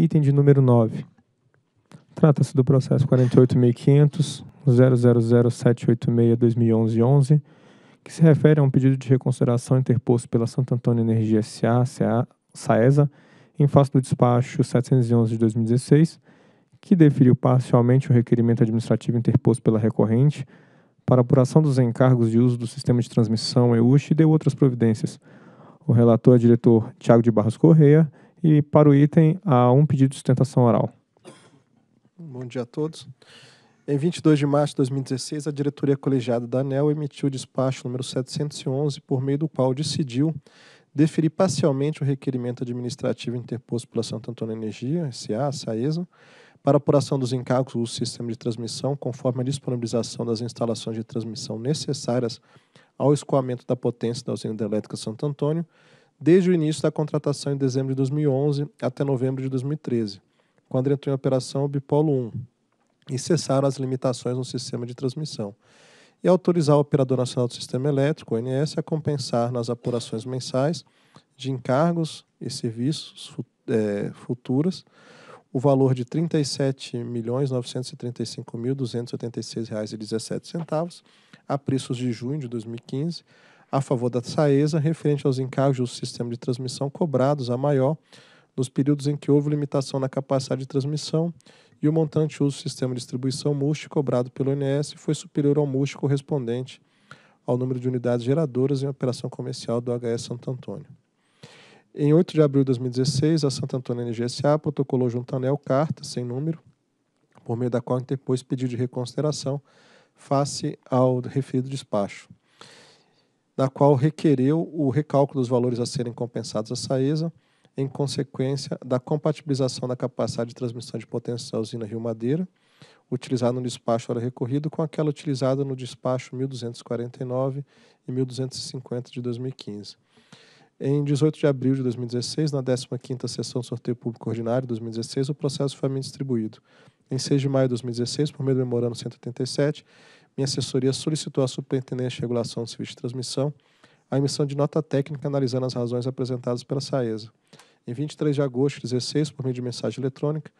Item de número 9. Trata-se do processo 48.500.000786-2011, que se refere a um pedido de reconsideração interposto pela Santo Antônio Energia SA, SAESA, em face do despacho 711 de 2016, que deferiu parcialmente o requerimento administrativo interposto pela recorrente para apuração dos encargos de uso do sistema de transmissão EUSH e de outras providências. O relator é o diretor Tiago de Barros Correia e para o item, há um pedido de sustentação oral. Bom dia a todos. Em 22 de março de 2016, a diretoria colegiada da ANEL emitiu o despacho número 711, por meio do qual decidiu deferir parcialmente o requerimento administrativo interposto pela Santo Antônio Energia, SA, SAESA, para apuração dos encargos do sistema de transmissão, conforme a disponibilização das instalações de transmissão necessárias ao escoamento da potência da usina hidrelétrica Santo Antônio, desde o início da contratação em dezembro de 2011 até novembro de 2013, quando entrou em operação o Bipolo 1 e cessaram as limitações no sistema de transmissão, e autorizar o Operador Nacional do Sistema Elétrico, ONS, a compensar nas apurações mensais de encargos e serviços é, futuras o valor de R$ 37.935.286,17 a preços de junho de 2015 a favor da SAESA referente aos encargos do sistema de transmissão cobrados a maior nos períodos em que houve limitação na capacidade de transmissão e o montante uso do sistema de distribuição MUST cobrado pelo INS foi superior ao MUST correspondente ao número de unidades geradoras em operação comercial do HS Santo Antônio. Em 8 de abril de 2016, a Santo Antônio NGSA protocolou junto à ANEL carta sem número, por meio da qual interpôs pedido de reconsideração face ao referido despacho da qual requereu o recálculo dos valores a serem compensados à Saesa, em consequência da compatibilização da capacidade de transmissão de potência da usina Rio Madeira, utilizada no despacho hora recorrido, com aquela utilizada no despacho 1249 e 1250 de 2015. Em 18 de abril de 2016, na 15ª sessão sorteio público ordinário de 2016, o processo foi a mim distribuído. Em 6 de maio de 2016, por meio do memorando 187, minha assessoria solicitou à Superintendência de Regulação do Serviço de Transmissão a emissão de nota técnica analisando as razões apresentadas pela SAESA. Em 23 de agosto de 2016, por meio de mensagem eletrônica,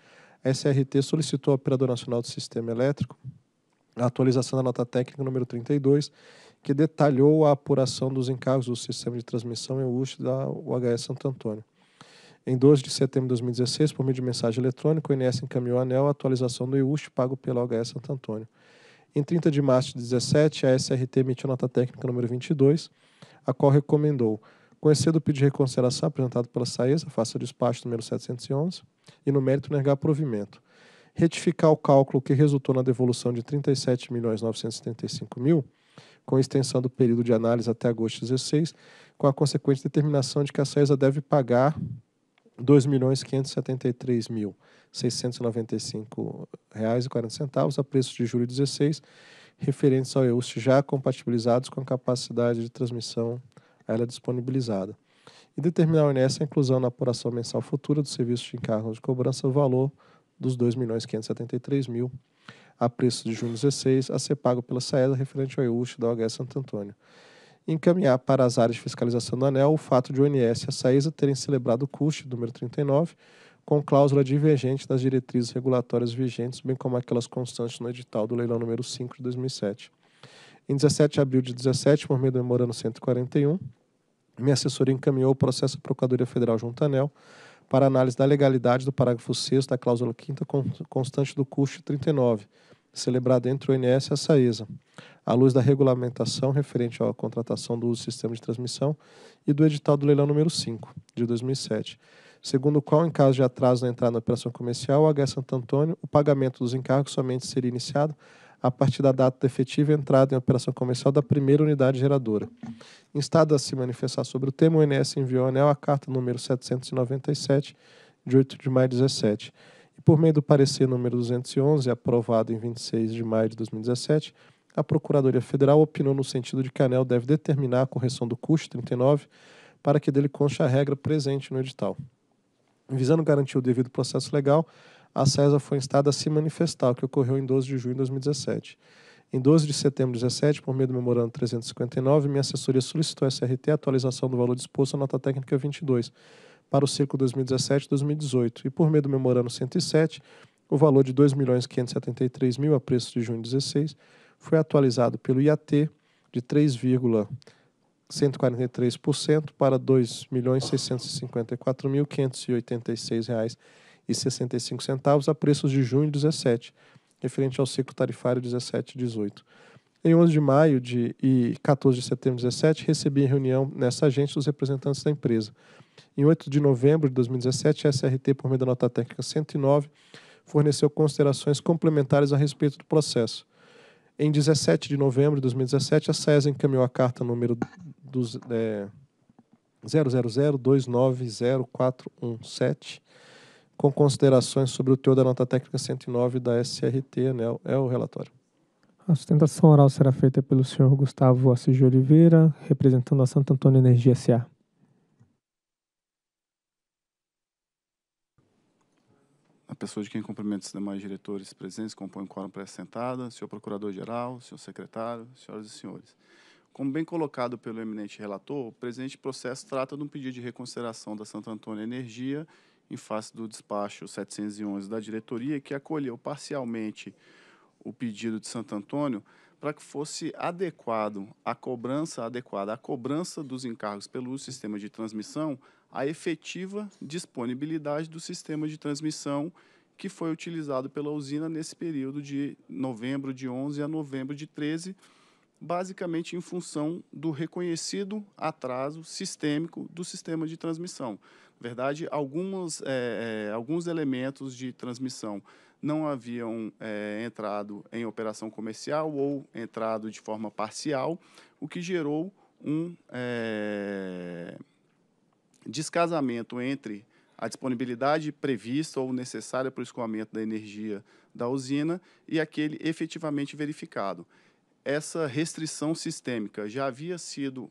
a SRT solicitou ao Operador Nacional do Sistema Elétrico a atualização da nota técnica número 32, que detalhou a apuração dos encargos do sistema de transmissão e uso da UHS Santo Antônio. Em 12 de setembro de 2016, por meio de mensagem eletrônica, o INS encaminhou ao ANEL a atualização do IUST pago pela UHS Santo Antônio. Em 30 de março de 17, a SRT emitiu nota técnica número 22, a qual recomendou conhecer do pedido de reconsideração apresentado pela SAESA, faça o despacho número 711, e no mérito negar provimento. Retificar o cálculo que resultou na devolução de R$ 37.975.000, com extensão do período de análise até agosto de 16, com a consequente determinação de que a SAESA deve pagar 2 milhões mil reais e 40 centavos a preço de julho 16 referentes ao EUST já compatibilizados com a capacidade de transmissão a ela disponibilizada e determinar o INSS a inclusão na apuração mensal futura do serviço de encargo de cobrança o valor dos 2 milhões mil a preço de junho 16 a ser pago pela saída referente ao EUST da OGS Santo Antônio encaminhar para as áreas de fiscalização do ANEL o fato de o ONS e a SAESA terem celebrado o CUST número 39 com cláusula divergente das diretrizes regulatórias vigentes, bem como aquelas constantes no edital do leilão número 5 de 2007. Em 17 de abril de 17, por meio do memorando 141, minha assessora encaminhou o processo à Procuradoria Federal junto à ANEL para análise da legalidade do parágrafo 6 da cláusula 5 constante do custo 39, celebrada entre o INS e a SAESA, à luz da regulamentação referente à contratação do sistema de transmissão e do edital do leilão número 5, de 2007, segundo o qual, em caso de atraso na entrada na operação comercial, o H. Santo Antônio, o pagamento dos encargos somente seria iniciado a partir da data da efetiva entrada em operação comercial da primeira unidade geradora. Instado a se manifestar sobre o tema, o INS enviou ao ANEL a carta número 797, de 8 de maio de 2017, por meio do parecer número 211, aprovado em 26 de maio de 2017, a Procuradoria Federal opinou no sentido de que a ANEL deve determinar a correção do custo 39 para que dele conste a regra presente no edital. Visando garantir o devido processo legal, a CESA foi instada a se manifestar, o que ocorreu em 12 de junho de 2017. Em 12 de setembro de 2017, por meio do memorando 359, minha assessoria solicitou à SRT a atualização do valor disposto à nota técnica 22, para o ciclo 2017-2018 e, por meio do memorando 107, o valor de R$ 2.573.000 a preço de junho de 16 foi atualizado pelo IAT de 3,143% para R$ 2.654.586,65 a preços de junho de 17, referente ao ciclo tarifário 17-18. Em 11 de maio de, e 14 de setembro de 17, recebi em reunião nessa agência os representantes da empresa em 8 de novembro de 2017, a SRT, por meio da nota técnica 109, forneceu considerações complementares a respeito do processo. Em 17 de novembro de 2017, a SESA encaminhou a carta número dos, é, 0002904417, com considerações sobre o teor da nota técnica 109 da SRT, né, é o relatório. A sustentação oral será feita pelo senhor Gustavo Assis de Oliveira, representando a Santo Antônio Energia S.A. a pessoa de quem cumprimento os demais diretores presentes compõe o quórum para assentado sentada, senhor procurador-geral, senhor secretário, senhoras e senhores. Como bem colocado pelo eminente relator, o presente processo trata de um pedido de reconsideração da Santo Antônio Energia em face do despacho 711 da diretoria, que acolheu parcialmente o pedido de Santo Antônio para que fosse adequado a cobrança adequada, a cobrança dos encargos pelo sistema de transmissão a efetiva disponibilidade do sistema de transmissão que foi utilizado pela usina nesse período de novembro de 11 a novembro de 13, basicamente em função do reconhecido atraso sistêmico do sistema de transmissão. Na verdade, algumas, é, alguns elementos de transmissão não haviam é, entrado em operação comercial ou entrado de forma parcial, o que gerou um. É, descasamento entre a disponibilidade prevista ou necessária para o escoamento da energia da usina e aquele efetivamente verificado. Essa restrição sistêmica já havia sido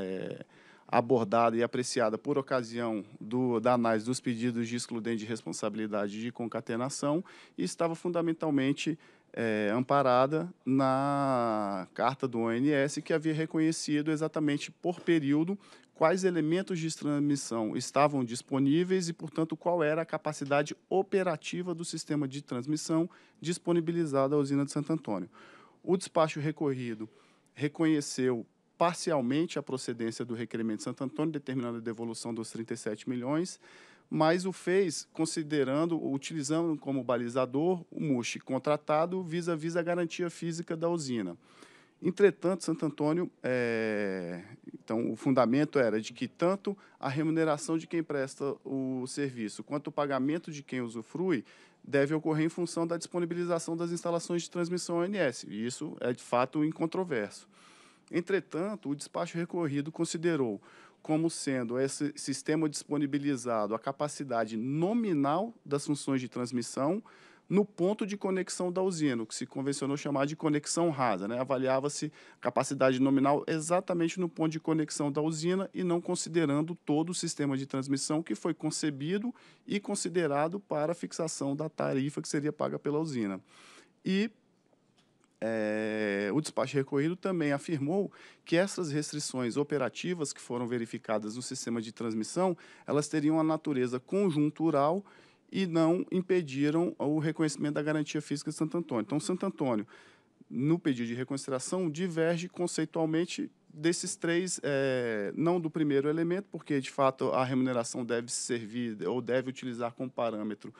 é, abordada e apreciada por ocasião do, da análise dos pedidos de excludente de responsabilidade de concatenação e estava fundamentalmente é, amparada na carta do ONS, que havia reconhecido exatamente por período quais elementos de transmissão estavam disponíveis e, portanto, qual era a capacidade operativa do sistema de transmissão disponibilizado à usina de Santo Antônio. O despacho recorrido reconheceu parcialmente a procedência do requerimento de Santo Antônio, determinando a devolução dos 37 milhões, mas o fez considerando, utilizando como balizador o MUSH contratado vis-à-vis -vis a garantia física da usina. Entretanto, Santo Antônio, é, então o fundamento era de que tanto a remuneração de quem presta o serviço quanto o pagamento de quem usufrui deve ocorrer em função da disponibilização das instalações de transmissão ONS, e isso é de fato incontroverso. Entretanto, o despacho recorrido considerou como sendo esse sistema disponibilizado a capacidade nominal das funções de transmissão no ponto de conexão da usina, o que se convencionou chamar de conexão rasa. Né? Avaliava-se capacidade nominal exatamente no ponto de conexão da usina e não considerando todo o sistema de transmissão que foi concebido e considerado para a fixação da tarifa que seria paga pela usina. E é, o despacho recorrido também afirmou que essas restrições operativas que foram verificadas no sistema de transmissão, elas teriam a natureza conjuntural e não impediram o reconhecimento da garantia física de Santo Antônio. Então, Santo Antônio, no pedido de reconsideração, diverge conceitualmente desses três, é, não do primeiro elemento, porque de fato a remuneração deve servir ou deve utilizar como parâmetro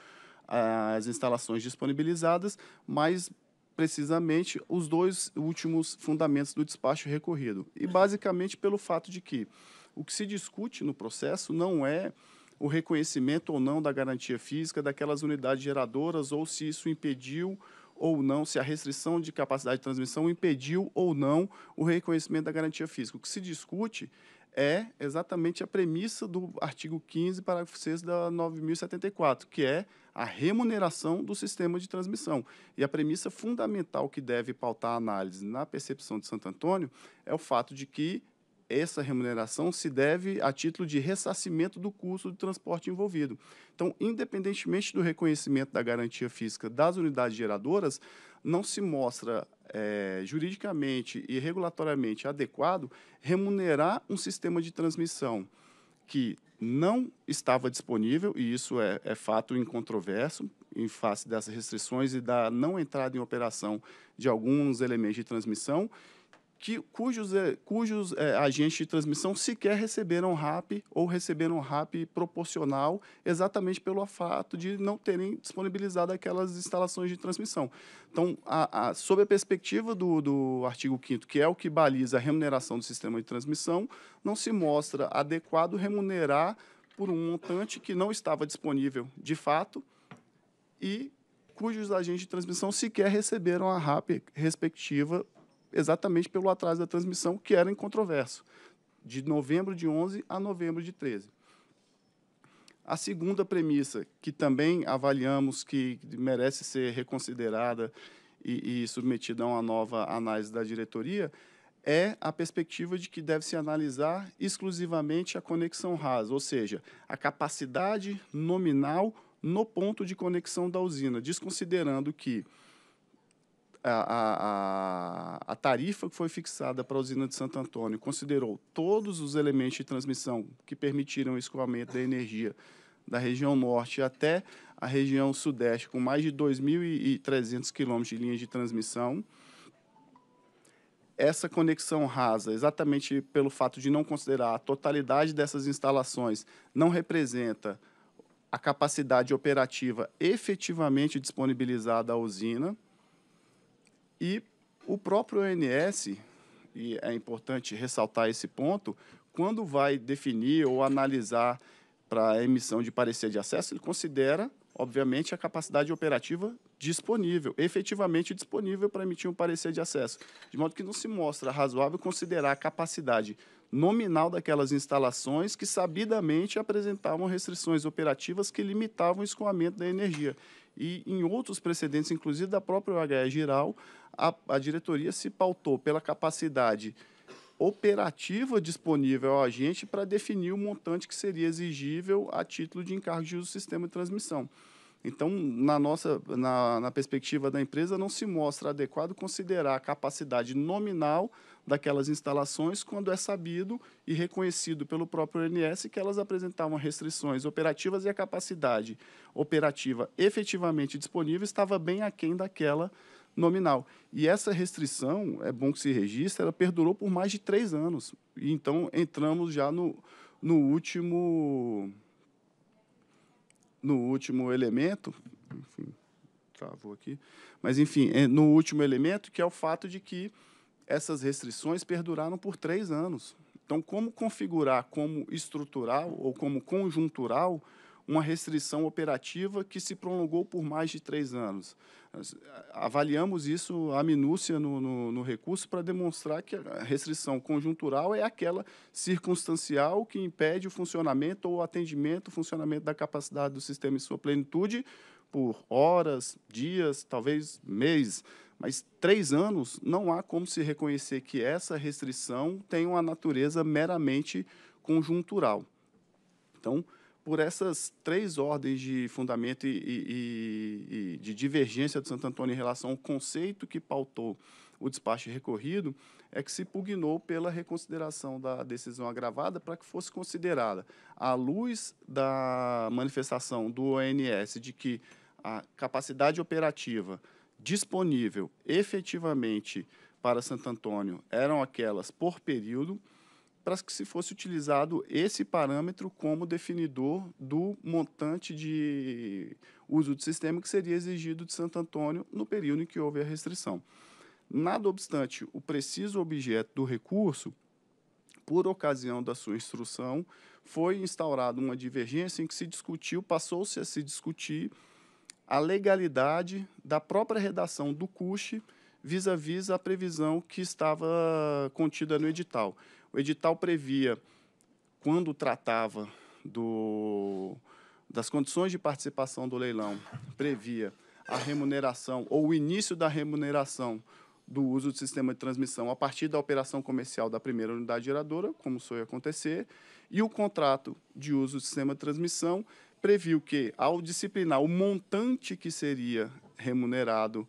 ah, as instalações disponibilizadas, mas precisamente os dois últimos fundamentos do despacho recorrido. E basicamente pelo fato de que o que se discute no processo não é o reconhecimento ou não da garantia física daquelas unidades geradoras ou se isso impediu ou não, se a restrição de capacidade de transmissão impediu ou não o reconhecimento da garantia física. O que se discute é exatamente a premissa do artigo 15, parágrafo 6 da 9074, que é a remuneração do sistema de transmissão. E a premissa fundamental que deve pautar a análise na percepção de Santo Antônio é o fato de que essa remuneração se deve a título de ressarcimento do custo do transporte envolvido. Então, independentemente do reconhecimento da garantia física das unidades geradoras, não se mostra é, juridicamente e regulatoriamente adequado remunerar um sistema de transmissão que não estava disponível, e isso é, é fato incontroverso, em face das restrições e da não entrada em operação de alguns elementos de transmissão, que, cujos, eh, cujos é, agentes de transmissão sequer receberam RAP ou receberam RAP proporcional, exatamente pelo fato de não terem disponibilizado aquelas instalações de transmissão. Então, a, a, sob a perspectiva do, do artigo 5, que é o que baliza a remuneração do sistema de transmissão, não se mostra adequado remunerar por um montante que não estava disponível de fato e cujos agentes de transmissão sequer receberam a RAP respectiva exatamente pelo atraso da transmissão, que era incontroverso, de novembro de 11 a novembro de 13. A segunda premissa, que também avaliamos que merece ser reconsiderada e, e submetida a uma nova análise da diretoria, é a perspectiva de que deve-se analisar exclusivamente a conexão rasa, ou seja, a capacidade nominal no ponto de conexão da usina, desconsiderando que a, a, a, tarifa que foi fixada para a usina de Santo Antônio considerou todos os elementos de transmissão que permitiram o escoamento da energia da região norte até a região sudeste, com mais de 2.300 quilômetros de linhas de transmissão. Essa conexão rasa, exatamente pelo fato de não considerar a totalidade dessas instalações, não representa a capacidade operativa efetivamente disponibilizada à usina e o próprio ONS, e é importante ressaltar esse ponto, quando vai definir ou analisar para emissão de parecer de acesso, ele considera, obviamente, a capacidade operativa disponível, efetivamente disponível para emitir um parecer de acesso, de modo que não se mostra razoável considerar a capacidade nominal daquelas instalações que sabidamente apresentavam restrições operativas que limitavam o escoamento da energia e em outros precedentes, inclusive da própria OHE Giral, a, a diretoria se pautou pela capacidade operativa disponível ao agente para definir o montante que seria exigível a título de encargo de uso do sistema de transmissão. Então, na nossa na, na, perspectiva da empresa, não se mostra adequado considerar a capacidade nominal daquelas instalações quando é sabido e reconhecido pelo próprio ONS que elas apresentavam restrições operativas e a capacidade operativa efetivamente disponível estava bem aquém daquela nominal. E essa restrição, é bom que se registre, ela perdurou por mais de três anos. E, então, entramos já no, no último no último elemento, enfim, travou aqui, mas enfim, é, no último elemento, que é o fato de que essas restrições perduraram por três anos. Então, como configurar como estrutural ou como conjuntural uma restrição operativa que se prolongou por mais de três anos. avaliamos isso a minúcia no, no, no recurso para demonstrar que a restrição conjuntural é aquela circunstancial que impede o funcionamento ou o atendimento, o funcionamento da capacidade do sistema em sua plenitude por horas, dias, talvez meses. Mas três anos não há como se reconhecer que essa restrição tem uma natureza meramente conjuntural. Então, por essas três ordens de fundamento e, e, e, de divergência de Santo Antônio em relação ao conceito que pautou o despacho recorrido, é que se pugnou pela reconsideração da decisão agravada para que fosse considerada, à luz da manifestação do ONS de que a capacidade operativa disponível efetivamente para Santo Antônio eram aquelas por período, para que se fosse utilizado esse parâmetro como definidor do montante de uso do sistema que seria exigido de Santo Antônio no período em que houve a restrição. Nada obstante, o preciso objeto do recurso, por ocasião da sua instrução, foi instaurada uma divergência em que se discutiu, passou-se a se discutir a legalidade da própria redação do CUSH vis-à-vis -a, -vis a previsão que estava contida no edital. O edital previa, quando tratava do, das condições de participação do leilão, previa a remuneração ou o início da remuneração do uso do sistema de transmissão a partir da operação comercial da primeira unidade geradora, como isso acontecer, e o contrato de uso do sistema de transmissão previu que, ao disciplinar o montante que seria remunerado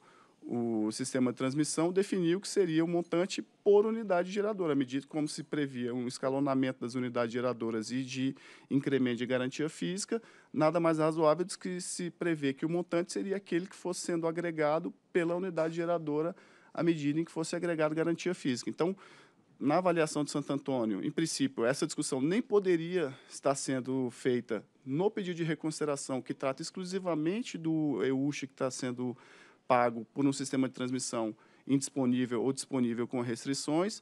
o sistema de transmissão definiu que seria o montante por unidade geradora, à medida como se previa um escalonamento das unidades geradoras e de incremento de garantia física, nada mais razoável do que se prever que o montante seria aquele que fosse sendo agregado pela unidade geradora à medida em que fosse agregado garantia física. Então, na avaliação de Santo Antônio, em princípio, essa discussão nem poderia estar sendo feita no pedido de reconsideração, que trata exclusivamente do EUX que está sendo pago por um sistema de transmissão indisponível ou disponível com restrições,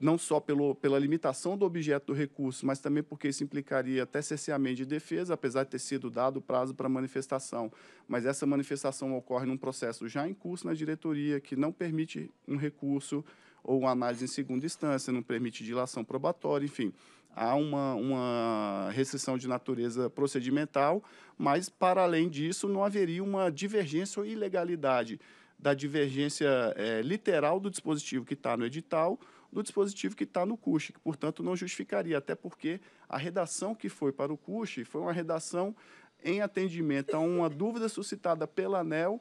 não só pelo, pela limitação do objeto do recurso, mas também porque isso implicaria até cerceamento de defesa, apesar de ter sido dado o prazo para manifestação. Mas essa manifestação ocorre num processo já em curso na diretoria, que não permite um recurso ou uma análise em segunda instância, não permite dilação probatória, enfim há uma, uma restrição de natureza procedimental, mas, para além disso, não haveria uma divergência ou ilegalidade da divergência é, literal do dispositivo que está no edital do dispositivo que está no CUSH, que, portanto, não justificaria, até porque a redação que foi para o CUSH foi uma redação em atendimento a uma dúvida suscitada pela ANEL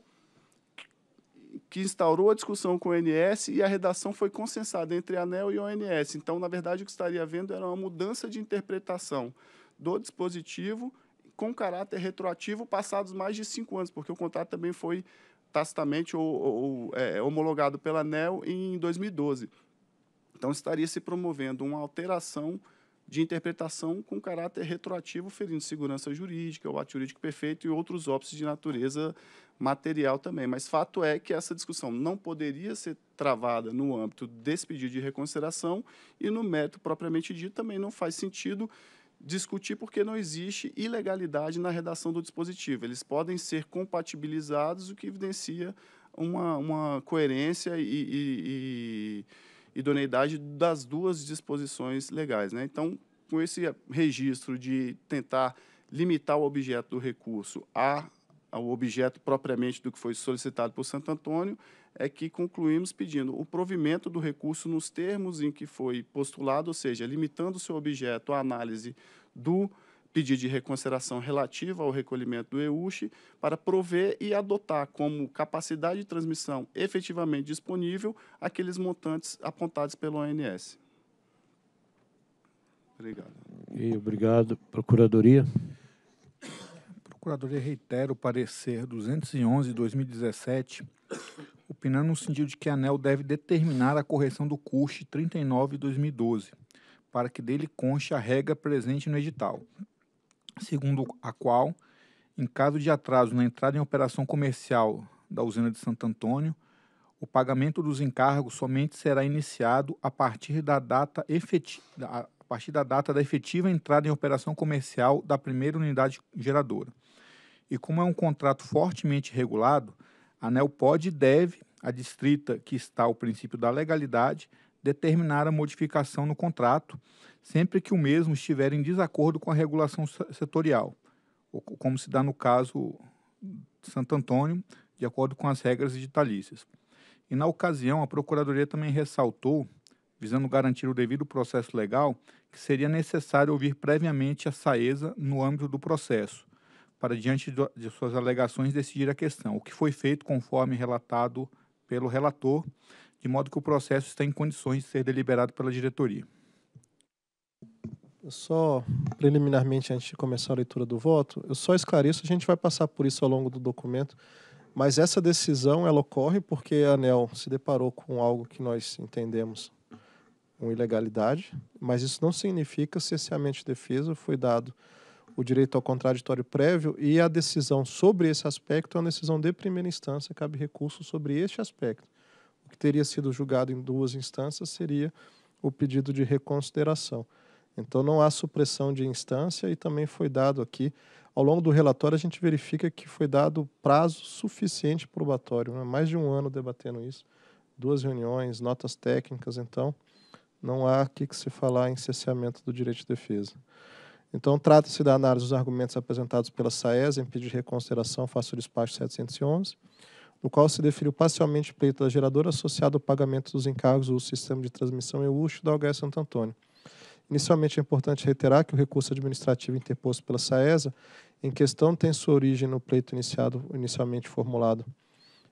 que instaurou a discussão com o ONS e a redação foi consensada entre a ANEL e a ONS. Então, na verdade, o que estaria havendo era uma mudança de interpretação do dispositivo com caráter retroativo passados mais de cinco anos, porque o contrato também foi tacitamente ou, ou é, homologado pela ANEL em 2012. Então, estaria se promovendo uma alteração de interpretação com caráter retroativo, ferindo segurança jurídica, o ato jurídico perfeito e outros óbices de natureza material também. Mas fato é que essa discussão não poderia ser travada no âmbito desse pedido de reconsideração e no mérito propriamente dito também não faz sentido discutir porque não existe ilegalidade na redação do dispositivo. Eles podem ser compatibilizados, o que evidencia uma, uma coerência e, e, e idoneidade das duas disposições legais. Né? Então, com esse registro de tentar limitar o objeto do recurso a, ao objeto propriamente do que foi solicitado por Santo Antônio, é que concluímos pedindo o provimento do recurso nos termos em que foi postulado, ou seja, limitando o seu objeto à análise do recurso pedido de reconsideração relativa ao recolhimento do EUSH para prover e adotar como capacidade de transmissão efetivamente disponível aqueles montantes apontados pelo ONS. Obrigado. E obrigado. Procuradoria. Procuradoria reitera o parecer 211 de 2017, opinando no sentido de que a ANEL deve determinar a correção do CUST 39 de 2012, para que dele conste a regra presente no edital segundo a qual, em caso de atraso na entrada em operação comercial da usina de Santo Antônio, o pagamento dos encargos somente será iniciado a partir da data efetiva, a partir da data da efetiva entrada em operação comercial da primeira unidade geradora. E como é um contrato fortemente regulado, a ANEL pode e deve, a distrita que está ao princípio da legalidade, determinar a modificação no contrato, sempre que o mesmo estiver em desacordo com a regulação setorial, como se dá no caso de Santo Antônio, de acordo com as regras editalícias. E, na ocasião, a Procuradoria também ressaltou, visando garantir o devido processo legal, que seria necessário ouvir previamente a SAESA no âmbito do processo, para, diante de suas alegações, decidir a questão, o que foi feito conforme relatado pelo relator de modo que o processo está em condições de ser deliberado pela diretoria. Eu só, preliminarmente, antes de começar a leitura do voto, eu só esclareço, a gente vai passar por isso ao longo do documento, mas essa decisão ela ocorre porque a ANEL se deparou com algo que nós entendemos uma ilegalidade, mas isso não significa cesseamento de defesa, foi dado o direito ao contraditório prévio e a decisão sobre esse aspecto é uma decisão de primeira instância, cabe recurso sobre este aspecto o que teria sido julgado em duas instâncias seria o pedido de reconsideração. Então não há supressão de instância e também foi dado aqui, ao longo do relatório a gente verifica que foi dado prazo suficiente probatório, né? mais de um ano debatendo isso, duas reuniões, notas técnicas, então não há aqui que se falar em cesseamento do direito de defesa. Então, trata-se da análise dos argumentos apresentados pela SAES em pedido de reconsideração face ao despacho 711, no qual se definiu parcialmente o pleito da geradora associado ao pagamento dos encargos do sistema de transmissão uso da UHS Santo Antônio. Inicialmente é importante reiterar que o recurso administrativo interposto pela SAESA em questão tem sua origem no pleito iniciado, inicialmente formulado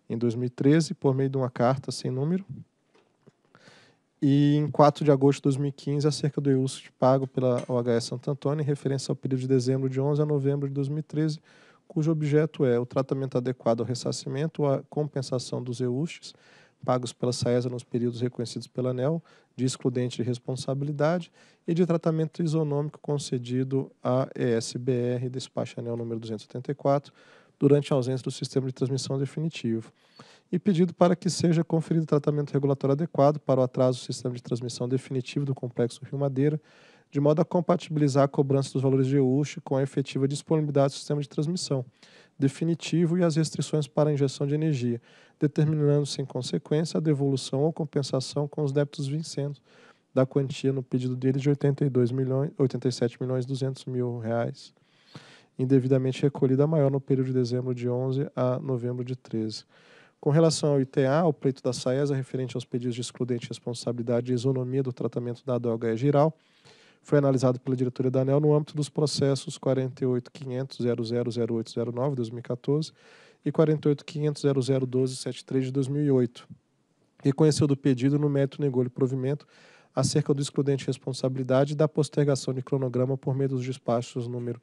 em 2013 por meio de uma carta sem número e em 4 de agosto de 2015 acerca do EUSC pago pela OHS Santo Antônio em referência ao período de dezembro de 11 a novembro de 2013 cujo objeto é o tratamento adequado ao ressarcimento ou compensação dos EUSTs pagos pela SAESA nos períodos reconhecidos pela ANEL, de excludente de responsabilidade e de tratamento isonômico concedido à ESBR, despacho ANEL número 284, durante a ausência do sistema de transmissão definitivo. E pedido para que seja conferido tratamento regulatório adequado para o atraso do sistema de transmissão definitivo do Complexo Rio Madeira, de modo a compatibilizar a cobrança dos valores de EUSH com a efetiva disponibilidade do sistema de transmissão definitivo e as restrições para a injeção de energia, determinando sem consequência a devolução ou compensação com os débitos vincendos da quantia no pedido dele de 82 milhões, 87 milhões 200 mil reais, indevidamente recolhida maior no período de dezembro de 11 a novembro de 13. Com relação ao ITA, o pleito da SAESA referente aos pedidos de excludente responsabilidade e isonomia do tratamento dado ao é HE geral, foi analisado pela diretoria da ANEL no âmbito dos processos 48.500.000809-2014 e 48.500.001273 de 2008, reconheceu do pedido no mérito negou-lhe provimento acerca do excludente responsabilidade da postergação de cronograma por meio dos despachos número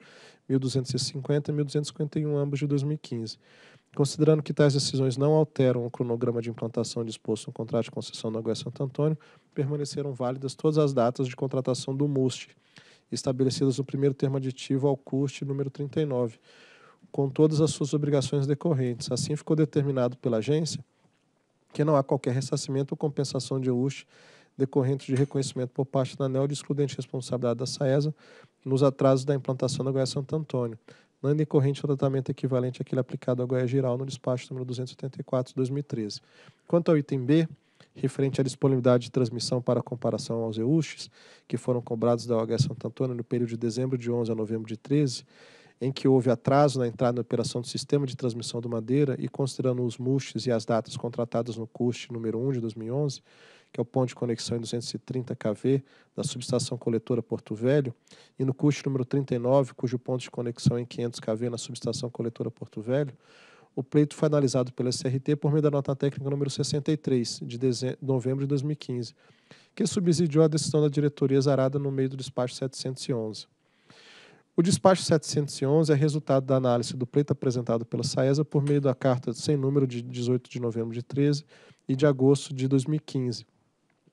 1250 e 1251, ambos de 2015. Considerando que tais decisões não alteram o cronograma de implantação disposto no contrato de concessão da Goiás Santo Antônio, permaneceram válidas todas as datas de contratação do MUST, estabelecidas no primeiro termo aditivo ao CUST número 39, com todas as suas obrigações decorrentes. Assim, ficou determinado pela agência que não há qualquer ressarcimento ou compensação de UST decorrente de reconhecimento por parte da ANEL de excludente responsabilidade da SAESA nos atrasos da implantação da Goiás Santo Antônio, não decorrente ao tratamento equivalente àquele aplicado à Goiás Geral no despacho número 284 de 2013. Quanto ao item B, referente à disponibilidade de transmissão para comparação aos EUXs, que foram cobrados da OHS Santo Antônio no período de dezembro de 11 a novembro de 13, em que houve atraso na entrada na operação do sistema de transmissão do Madeira e considerando os MUSTs e as datas contratadas no CUST número 1 de 2011, que é o ponto de conexão em 230 kV da subestação coletora Porto Velho, e no CUST número 39, cujo ponto de conexão é em 500 kV na subestação coletora Porto Velho, o pleito foi analisado pela SRT por meio da nota técnica número 63, de novembro de 2015, que subsidiou a decisão da diretoria zarada no meio do despacho 711. O despacho 711 é resultado da análise do pleito apresentado pela SAESA por meio da carta sem número de 18 de novembro de 13 e de agosto de 2015,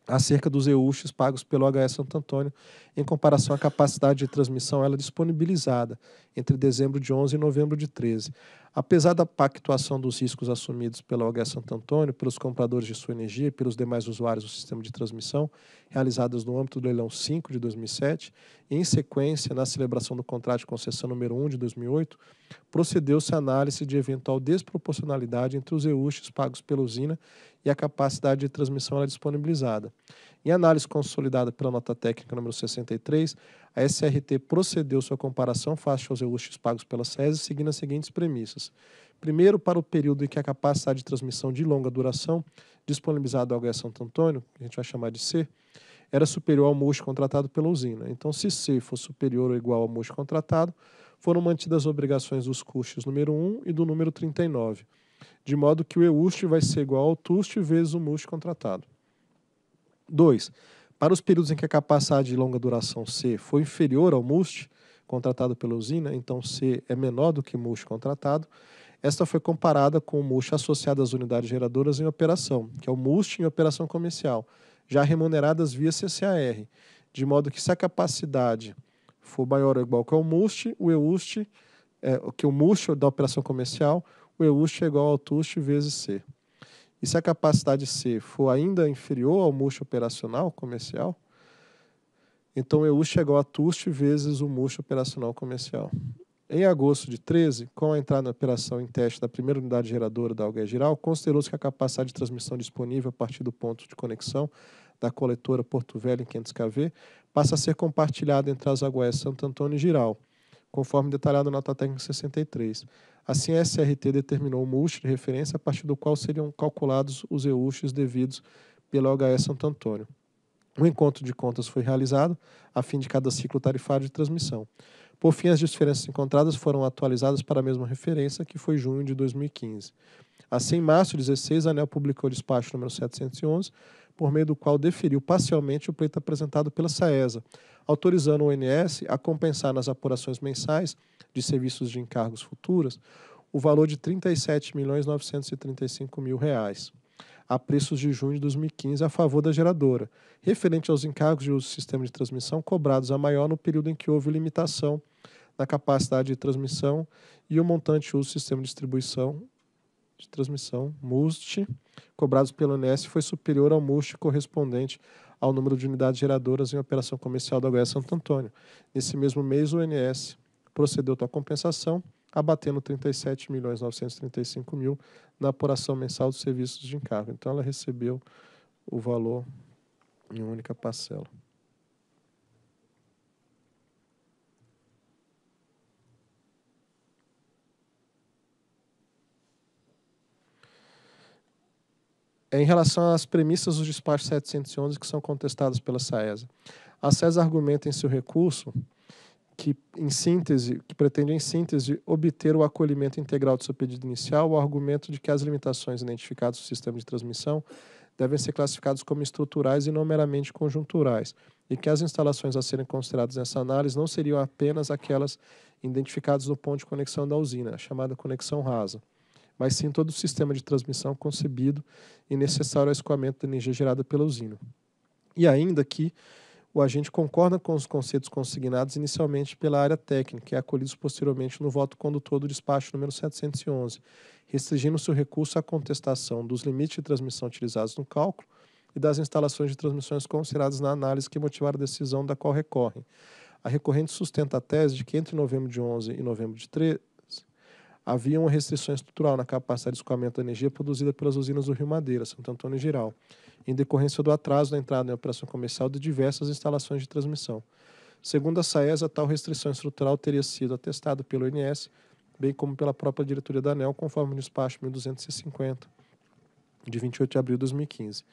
acerca dos EUXs pagos pelo HS Santo Antônio em comparação à capacidade de transmissão ela disponibilizada entre dezembro de 11 e novembro de 13. Apesar da pactuação dos riscos assumidos pela OGE Santo Antônio, pelos compradores de sua energia e pelos demais usuários do sistema de transmissão, realizadas no âmbito do leilão 5 de 2007, em sequência, na celebração do contrato de concessão número 1 de 2008, procedeu-se a análise de eventual desproporcionalidade entre os EUSTs pagos pela usina e a capacidade de transmissão disponibilizada. Em análise consolidada pela nota técnica número 63, a SRT procedeu sua comparação face aos euros pagos pela SESI, seguindo as seguintes premissas. Primeiro, para o período em que a capacidade de transmissão de longa duração, disponibilizada ao Gas Santo Antônio, que a gente vai chamar de C, era superior ao mocho contratado pela usina. Então, se C for superior ou igual ao mocho contratado, foram mantidas as obrigações dos custos número 1 e do número 39, de modo que o EUST vai ser igual ao TUST vezes o MUST contratado. 2. Para os períodos em que a capacidade de longa duração C foi inferior ao MUST contratado pela usina, então C é menor do que MUST contratado, esta foi comparada com o MUST associado às unidades geradoras em operação, que é o MUST em operação comercial, já remuneradas via CCAR, de modo que se a capacidade for maior ou igual que o MUST, o EUST, é, que o MUST da operação comercial, o EUST é igual ao TUST vezes C. E se a capacidade C for ainda inferior ao murcho operacional comercial, então EU chegou a TUST vezes o murcho operacional comercial. Em agosto de 13, com a entrada na operação em teste da primeira unidade geradora da Algaia Geral, considerou-se que a capacidade de transmissão disponível a partir do ponto de conexão da coletora Porto Velho em 500 kV passa a ser compartilhada entre as Aguaias Santo Antônio e Giral, conforme detalhado na nota técnica 63. Assim, a SRT determinou o MUST de referência a partir do qual seriam calculados os EUSHs devidos pela OHS Santo Antônio. O encontro de contas foi realizado a fim de cada ciclo tarifário de transmissão. Por fim, as diferenças encontradas foram atualizadas para a mesma referência, que foi junho de 2015. Assim, em março de 16, a ANEL publicou o despacho número 711, por meio do qual deferiu parcialmente o pleito apresentado pela SAESA, autorizando o ONS a compensar nas apurações mensais de serviços de encargos futuras o valor de R$ 37.935.000, a preços de junho de 2015 a favor da geradora, referente aos encargos de uso do sistema de transmissão cobrados a maior no período em que houve limitação na capacidade de transmissão e o montante de uso do sistema de distribuição de transmissão, MUST, cobrados pelo NS foi superior ao MUST correspondente ao número de unidades geradoras em operação comercial da Goiás Santo Antônio. Nesse mesmo mês, o NS procedeu à compensação, abatendo R$ 37.935.000 na apuração mensal dos serviços de encargo. Então, ela recebeu o valor em única parcela. em relação às premissas dos despacho 711 que são contestadas pela SAESA. A SESA argumenta em seu recurso que, em síntese, que pretende, em síntese, obter o acolhimento integral do seu pedido inicial, o argumento de que as limitações identificadas no sistema de transmissão devem ser classificados como estruturais e não meramente conjunturais, e que as instalações a serem consideradas nessa análise não seriam apenas aquelas identificadas no ponto de conexão da usina, chamada conexão rasa, mas sim todo o sistema de transmissão concebido e necessário ao escoamento da energia gerada pela usina. E ainda que o agente concorda com os conceitos consignados inicialmente pela área técnica e é acolhidos posteriormente no voto condutor do despacho número 711, restringindo seu recurso à contestação dos limites de transmissão utilizados no cálculo e das instalações de transmissões consideradas na análise que motivaram a decisão da qual recorrem. A recorrente sustenta a tese de que entre novembro de 11 e novembro de, havia uma restrição estrutural na capacidade de escoamento da energia produzida pelas usinas do Rio Madeira, Santo Antônio e geral, em decorrência do atraso da entrada em operação comercial de diversas instalações de transmissão. Segundo a SAESA, tal restrição estrutural teria sido atestada pelo INS, bem como pela própria diretoria da ANEL, conforme o despacho 1250, de 28 de abril de 2015.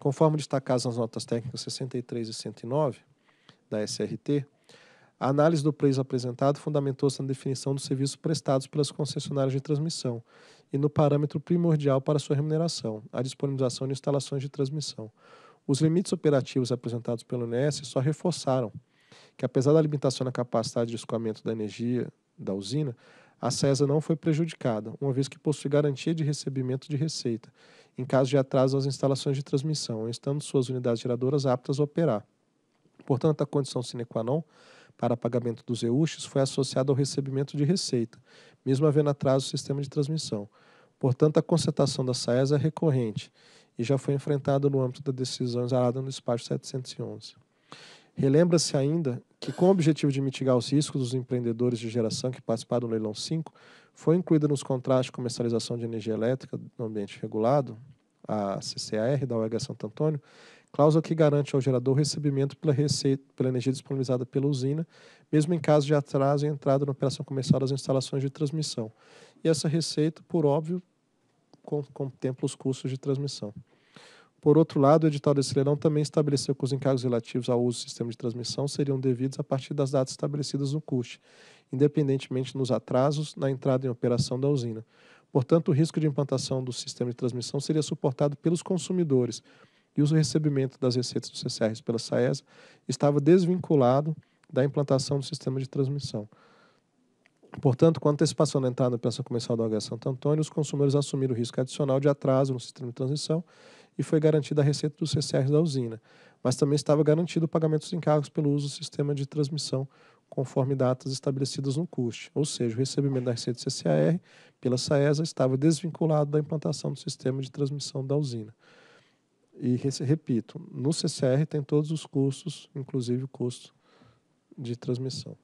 Conforme destacadas nas notas técnicas 63 e 109 da SRT, a análise do preço apresentado fundamentou-se na definição dos serviços prestados pelas concessionárias de transmissão e no parâmetro primordial para sua remuneração, a disponibilização de instalações de transmissão. Os limites operativos apresentados pelo NES só reforçaram que, apesar da limitação na capacidade de escoamento da energia da usina, a CESA não foi prejudicada, uma vez que possui garantia de recebimento de receita, em caso de atraso às instalações de transmissão, estando suas unidades geradoras aptas a operar. Portanto, a condição sine qua non para pagamento dos EUXs foi associado ao recebimento de receita, mesmo havendo atraso no sistema de transmissão. Portanto, a concertação da SAES é recorrente e já foi enfrentada no âmbito da decisão exarada no despacho 711. Relembra-se ainda que, com o objetivo de mitigar os riscos dos empreendedores de geração que participaram do leilão 5, foi incluída nos contratos de comercialização de energia elétrica no ambiente regulado, a CCAR da UEGA Santo Antônio, cláusula que garante ao gerador recebimento pela, receita, pela energia disponibilizada pela usina, mesmo em caso de atraso em entrada na operação comercial das instalações de transmissão. E essa receita, por óbvio, contempla os custos de transmissão. Por outro lado, o edital desse leilão também estabeleceu que os encargos relativos ao uso do sistema de transmissão seriam devidos a partir das datas estabelecidas no CUST, independentemente dos atrasos na entrada em operação da usina. Portanto, o risco de implantação do sistema de transmissão seria suportado pelos consumidores, e o recebimento das receitas do CCRs pela SAESA estava desvinculado da implantação do sistema de transmissão. Portanto, com a antecipação da entrada na peça comercial da OGS Santo Antônio, os consumidores assumiram o risco adicional de atraso no sistema de transmissão e foi garantida a receita dos CCRs da usina, mas também estava garantido o pagamento dos encargos pelo uso do sistema de transmissão conforme datas estabelecidas no CUST, ou seja, o recebimento da receita CCAR pela SAESA estava desvinculado da implantação do sistema de transmissão da usina. E repito, no CCR tem todos os custos, inclusive o custo de transmissão.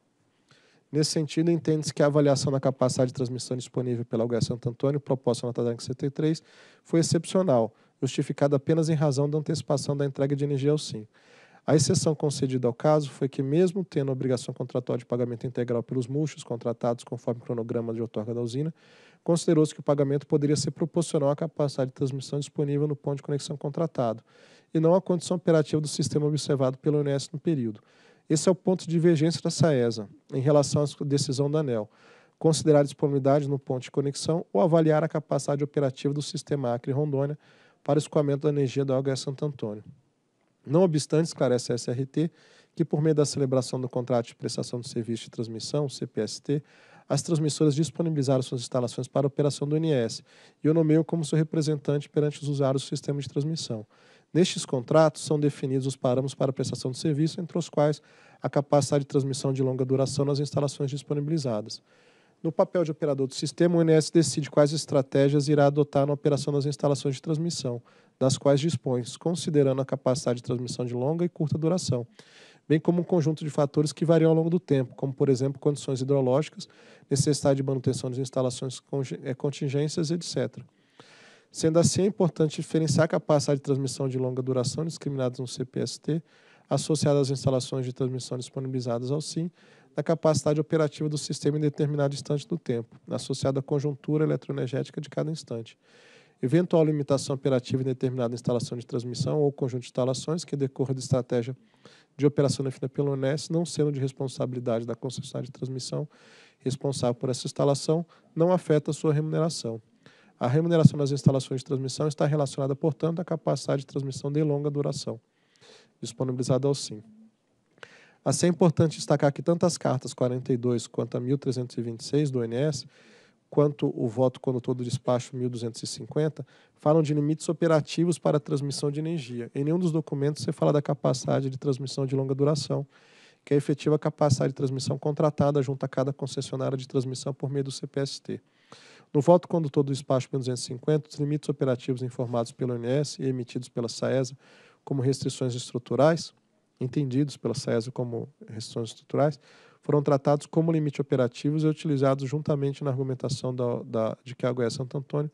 Nesse sentido, entende-se que a avaliação da capacidade de transmissão disponível pela UGA Santo Antônio, proposta na TADAN 73, foi excepcional, justificada apenas em razão da antecipação da entrega de energia ao SIM. A exceção concedida ao caso foi que, mesmo tendo a obrigação contratual de pagamento integral pelos murchos contratados conforme o cronograma de outorga da usina, considerou-se que o pagamento poderia ser proporcional à capacidade de transmissão disponível no ponto de conexão contratado, e não à condição operativa do sistema observado pela INS no período. Esse é o ponto de divergência da SAESA em relação à decisão da ANEL. Considerar a disponibilidade no ponto de conexão ou avaliar a capacidade operativa do sistema Acre-Rondônia para escoamento da energia da OGS Santo Antônio. Não obstante, esclarece a SRT que, por meio da celebração do contrato de prestação de serviço de transmissão, CPST, as transmissoras disponibilizaram suas instalações para a operação do INS e o nomeio como seu representante perante os usuários do sistema de transmissão. Nestes contratos são definidos os parâmetros para a prestação de serviço, entre os quais a capacidade de transmissão de longa duração nas instalações disponibilizadas. No papel de operador do sistema, o INS decide quais estratégias irá adotar na operação das instalações de transmissão das quais dispõe, considerando a capacidade de transmissão de longa e curta duração, bem como um conjunto de fatores que variam ao longo do tempo, como, por exemplo, condições hidrológicas, necessidade de manutenção das instalações, eh, contingências, etc. Sendo assim, é importante diferenciar a capacidade de transmissão de longa duração discriminadas no CPST, associada às instalações de transmissão disponibilizadas ao SIM, da capacidade operativa do sistema em determinado instante do tempo, associada à conjuntura eletroenergética de cada instante eventual limitação operativa em determinada instalação de transmissão ou conjunto de instalações que decorra da estratégia de operação definida pelo ONS, não sendo de responsabilidade da concessionária de transmissão responsável por essa instalação, não afeta a sua remuneração. A remuneração das instalações de transmissão está relacionada, portanto, à capacidade de transmissão de longa duração, disponibilizada ao SIM. Assim, é importante destacar que tanto as cartas 42 quanto a 1326 do ONS quanto o voto condutor do despacho 1250 falam de limites operativos para a transmissão de energia. Em nenhum dos documentos você fala da capacidade de transmissão de longa duração, que é a efetiva capacidade de transmissão contratada junto a cada concessionária de transmissão por meio do CPST. No voto condutor do despacho 1250, os limites operativos informados pelo ONS e emitidos pela SAESA como restrições estruturais, entendidos pela SAESA como restrições estruturais, foram tratados como limite operativos e utilizados juntamente na argumentação da, da, de que a Goiás é Santo Antônio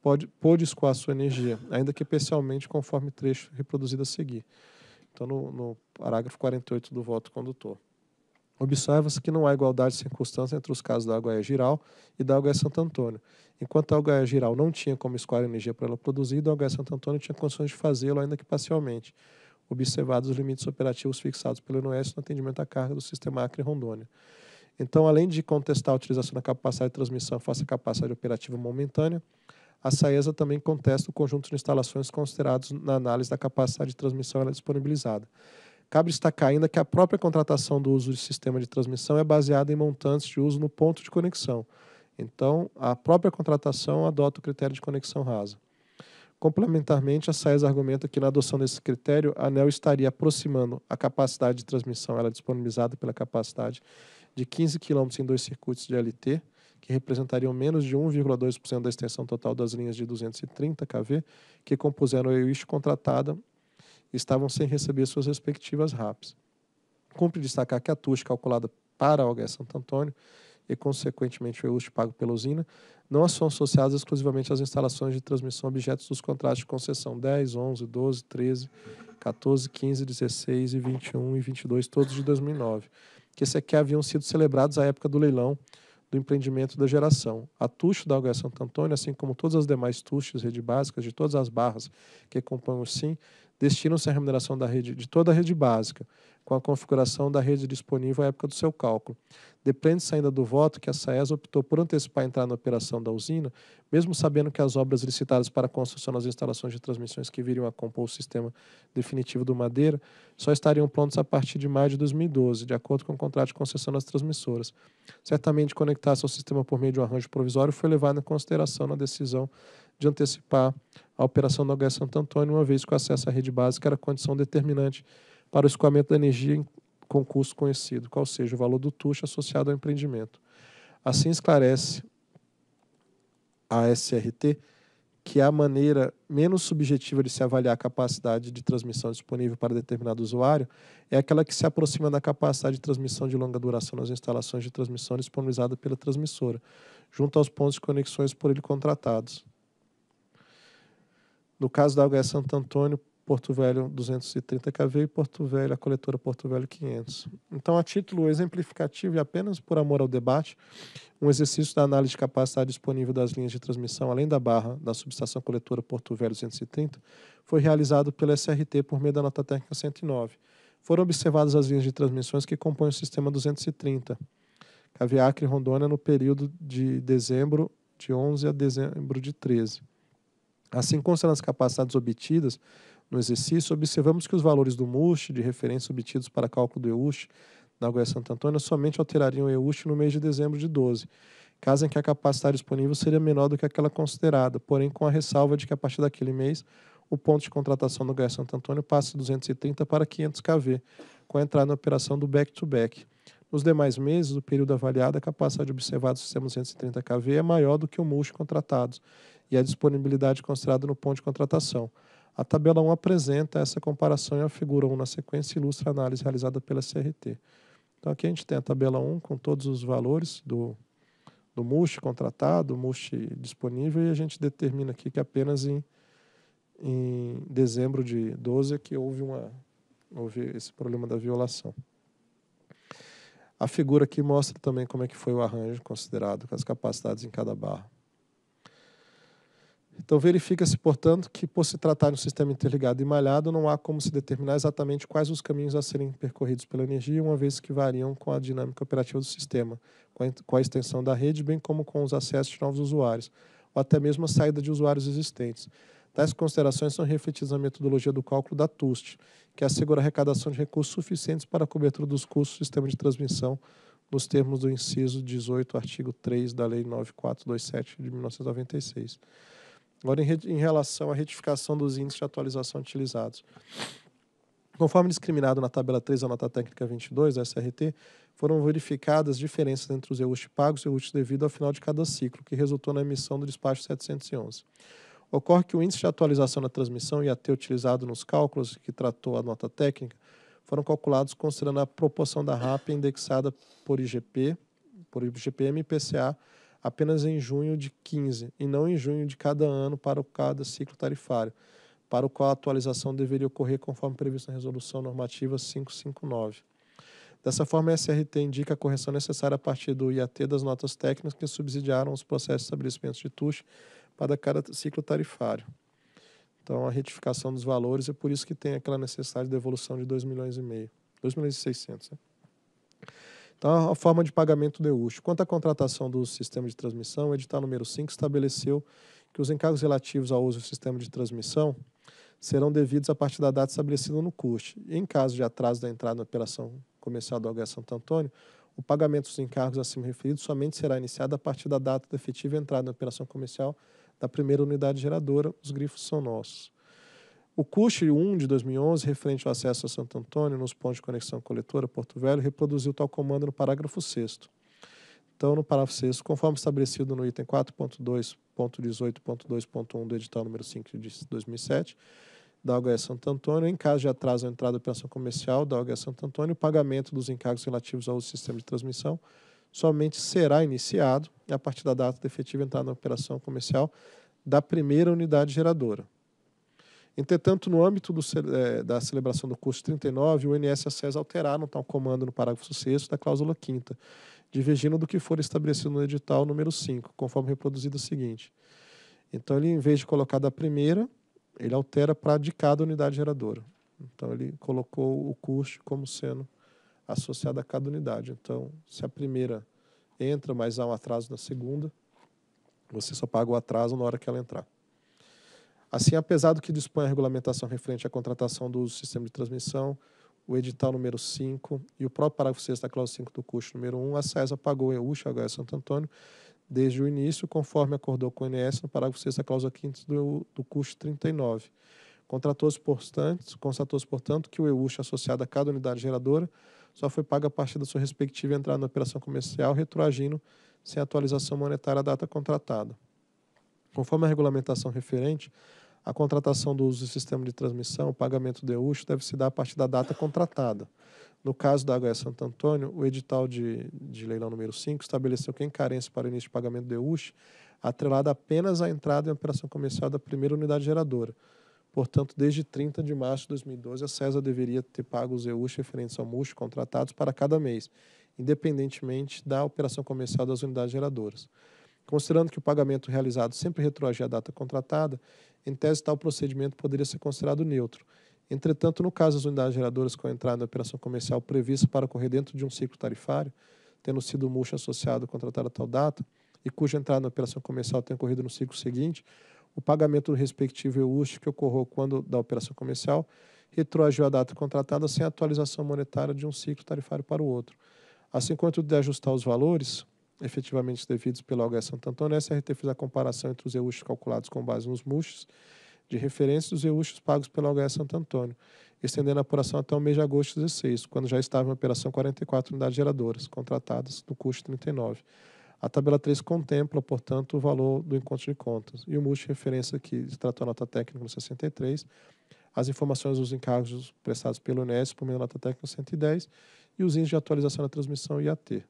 pode, pôde escoar sua energia, ainda que parcialmente conforme trecho reproduzido a seguir. Então, no, no parágrafo 48 do voto condutor. Observa-se que não há igualdade de circunstância entre os casos da Água Giral e da Água Santo Antônio. Enquanto a Água Giral não tinha como escoar energia para ela produzida, a Água Santo Antônio tinha condições de fazê-lo, ainda que parcialmente observados os limites operativos fixados pelo INOS no atendimento à carga do sistema Acre Rondônia. Então, além de contestar a utilização da capacidade de transmissão face à capacidade operativa momentânea, a SAESA também contesta o conjunto de instalações considerados na análise da capacidade de transmissão é disponibilizada. Cabe destacar ainda que a própria contratação do uso de sistema de transmissão é baseada em montantes de uso no ponto de conexão. Então, a própria contratação adota o critério de conexão rasa. Complementarmente, a SAES argumenta que, na adoção desse critério, a ANEL estaria aproximando a capacidade de transmissão, ela é disponibilizada pela capacidade de 15 km em dois circuitos de LT, que representariam menos de 1,2% da extensão total das linhas de 230 kV, que compuseram a EWISH contratada e estavam sem receber suas respectivas RAPs. Cumpre destacar que a TUS calculada para Algar Santo Antônio e, consequentemente, o EUST pago pela usina, não são associadas exclusivamente às instalações de transmissão objetos dos contratos de concessão 10, 11, 12, 13, 14, 15, 16 21 e 22, todos de 2009, que sequer haviam sido celebrados à época do leilão do empreendimento da geração. A TUSH da Algaia Santo Antônio, assim como todas as demais TUSHs, rede básica, de todas as barras que compõem o SIM, destinam-se à remuneração da rede, de toda a rede básica, com a configuração da rede disponível à época do seu cálculo. Depende-se ainda do voto que a SAES optou por antecipar a entrada na operação da usina, mesmo sabendo que as obras licitadas para a construção das instalações de transmissões que viriam a compor o sistema definitivo do Madeira só estariam prontas a partir de maio de 2012, de acordo com o contrato de concessão das transmissoras. Certamente, conectar-se ao sistema por meio de um arranjo provisório foi levado em consideração na decisão de antecipar a operação da UGS Santo Antônio, uma vez que o acesso à rede básica era condição determinante para o escoamento da energia em concurso conhecido, qual seja o valor do TUSH associado ao empreendimento. Assim esclarece a SRT que a maneira menos subjetiva de se avaliar a capacidade de transmissão disponível para determinado usuário é aquela que se aproxima da capacidade de transmissão de longa duração nas instalações de transmissão disponibilizada pela transmissora, junto aos pontos de conexões por ele contratados. No caso da UGS Santo Antônio, Porto Velho 230 kV e Porto Velho, a coletora Porto Velho 500. Então, a título exemplificativo e apenas por amor ao debate, um exercício da análise de capacidade disponível das linhas de transmissão além da barra da subestação coletora Porto Velho 230 foi realizado pela SRT por meio da nota técnica 109. Foram observadas as linhas de transmissões que compõem o sistema 230, kV Acre Rondônia, no período de dezembro de 11 a dezembro de 13. Assim, considerando as capacidades obtidas, no exercício, observamos que os valores do MUSH de referência obtidos para cálculo do EUST na Goiás Santo Antônio somente alterariam o EUST no mês de dezembro de 12, caso em que a capacidade disponível seria menor do que aquela considerada, porém com a ressalva de que a partir daquele mês o ponto de contratação do Goiás Santo Antônio passa de 230 para 500 kV, com a entrada na operação do back-to-back. Nos demais meses, o período avaliado, a capacidade observada do sistema 230 kV é maior do que o multi contratados e a disponibilidade considerada no ponto de contratação. A tabela 1 apresenta essa comparação e a figura 1 na sequência ilustra a análise realizada pela CRT. Então aqui a gente tem a tabela 1 com todos os valores do, do MUST contratado, MUST disponível, e a gente determina aqui que apenas em, em dezembro de 12 é que houve, uma, houve esse problema da violação. A figura aqui mostra também como é que foi o arranjo considerado com as capacidades em cada barra. Então, verifica-se, portanto, que por se tratar de um sistema interligado e malhado, não há como se determinar exatamente quais os caminhos a serem percorridos pela energia, uma vez que variam com a dinâmica operativa do sistema, com a extensão da rede, bem como com os acessos de novos usuários, ou até mesmo a saída de usuários existentes. Tais considerações são refletidas na metodologia do cálculo da TUST, que assegura a arrecadação de recursos suficientes para a cobertura dos custos do sistema de transmissão, nos termos do inciso 18, artigo 3 da Lei 9427 de 1996. Agora, em, em relação à retificação dos índices de atualização utilizados. Conforme discriminado na tabela 3 da nota técnica 22 da SRT, foram verificadas diferenças entre os EUST pagos e EUST devido ao final de cada ciclo, que resultou na emissão do despacho 711. Ocorre que o índice de atualização na transmissão e até utilizado nos cálculos que tratou a nota técnica foram calculados considerando a proporção da RAP indexada por IGP, por IGPM e IPCA apenas em junho de 15 e não em junho de cada ano para o cada ciclo tarifário, para o qual a atualização deveria ocorrer conforme previsto na Resolução Normativa 559. Dessa forma, a SRT indica a correção necessária a partir do IAT das notas técnicas que subsidiaram os processos de estabelecimento de TUSH para cada ciclo tarifário. Então, a retificação dos valores é por isso que tem aquela necessidade de devolução de 2 milhões e meio, 2 milhões e 600, né? Tá? A forma de pagamento de uso. Quanto à contratação do sistema de transmissão, o edital número 5 estabeleceu que os encargos relativos ao uso do sistema de transmissão serão devidos a partir da data estabelecida no custo. Em caso de atraso da entrada na operação comercial do Algar Santo Antônio, o pagamento dos encargos acima referidos somente será iniciado a partir da data da efetiva entrada na operação comercial da primeira unidade geradora. Os grifos são nossos. O CUSH 1 de 2011, referente ao acesso a Santo Antônio, nos pontos de conexão coletora, Porto Velho, reproduziu tal comando no parágrafo 6 Então, no parágrafo 6 conforme estabelecido no item 4.2.18.2.1 do edital número 5 de 2007, da OGS Santo Antônio, em caso de atraso à entrada da operação comercial da OGS Santo Antônio, o pagamento dos encargos relativos ao sistema de transmissão somente será iniciado a partir da data da efetiva entrada na operação comercial da primeira unidade geradora, Entretanto, no âmbito do, é, da celebração do curso 39, o INS e a alteraram tal comando no parágrafo 6 da cláusula 5 divergindo do que for estabelecido no edital número 5, conforme reproduzido o seguinte. Então, ele, em vez de colocar da primeira, ele altera para de cada unidade geradora. Então, ele colocou o custo como sendo associado a cada unidade. Então, se a primeira entra, mas há um atraso na segunda, você só paga o atraso na hora que ela entrar. Assim, apesar do que dispõe a regulamentação referente à contratação do sistema de transmissão, o edital número 5 e o próprio parágrafo 6 da cláusula 5 do custo número 1, a SESA pagou em UX, agora Santo Antônio, desde o início, conforme acordou com o INS no parágrafo 6 da cláusula 5 do, do custo 39. Contratou-se, portanto, constatou-se, portanto, que o EUSH associado a cada unidade geradora só foi paga a partir da sua respectiva entrada na operação comercial, retroagindo sem atualização monetária à data contratada. Conforme a regulamentação referente, a contratação do uso do sistema de transmissão, o pagamento de uso, deve se dar a partir da data contratada. No caso da HE Santo Antônio, o edital de, de leilão número 5 estabeleceu que, em carência para o início de pagamento de USH, é atrelada apenas à entrada em operação comercial da primeira unidade geradora. Portanto, desde 30 de março de 2012, a CESA deveria ter pago os EUs referentes ao MUSH contratados para cada mês, independentemente da operação comercial das unidades geradoras. Considerando que o pagamento realizado sempre retroage à data contratada, em tese tal procedimento poderia ser considerado neutro. Entretanto, no caso das unidades geradoras com a entrada na operação comercial prevista para ocorrer dentro de um ciclo tarifário, tendo sido o multa associado contratado a tal data, e cuja entrada na operação comercial tenha ocorrido no ciclo seguinte, o pagamento do respectivo EUST que ocorreu quando da operação comercial retroagiu à data contratada sem atualização monetária de um ciclo tarifário para o outro. Assim, quanto de ajustar os valores, efetivamente devidos pela OGS Santo Antônio, a SRT fez a comparação entre os EUXs calculados com base nos MUXs de referência e os EUXs pagos pela OGS Santo Antônio, estendendo a apuração até o mês de agosto de 16, quando já estava em operação 44 unidades geradoras, contratadas no custo 39. A tabela 3 contempla, portanto, o valor do encontro de contas. E o MUX referência que se tratou a nota técnica no 63, as informações dos encargos prestados pelo Unesco, por meio da nota técnica 110, e os índices de atualização da transmissão IAT.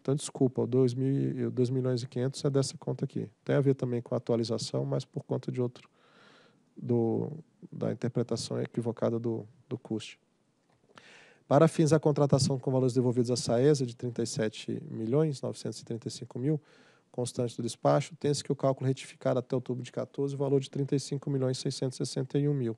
Então, desculpa, o 2 milhões e 500 é dessa conta aqui. Tem a ver também com a atualização, mas por conta de outro, do, da interpretação equivocada do, do custo. Para fins da contratação com valores devolvidos à Saesa de 37 milhões 935 mil, constante do despacho, tem-se que o cálculo retificado até outubro de 14 o valor de 35 milhões 661 mil,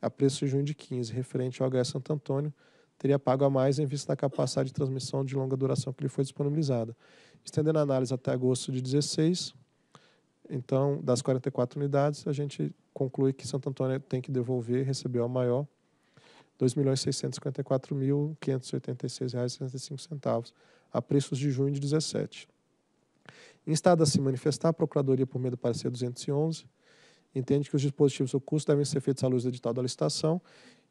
a preço de junho de 15, referente ao HS Santo Antônio, teria pago a mais em vista da capacidade de transmissão de longa duração que lhe foi disponibilizada. Estendendo a análise até agosto de 16, então, das 44 unidades, a gente conclui que Santo Antônio tem que devolver, recebeu a maior, R$ 2.654.586,65, a preços de junho de 17. Instada a se manifestar, a Procuradoria, por meio do parecer 211, entende que os dispositivos ocultos devem ser feitos à luz do edital da licitação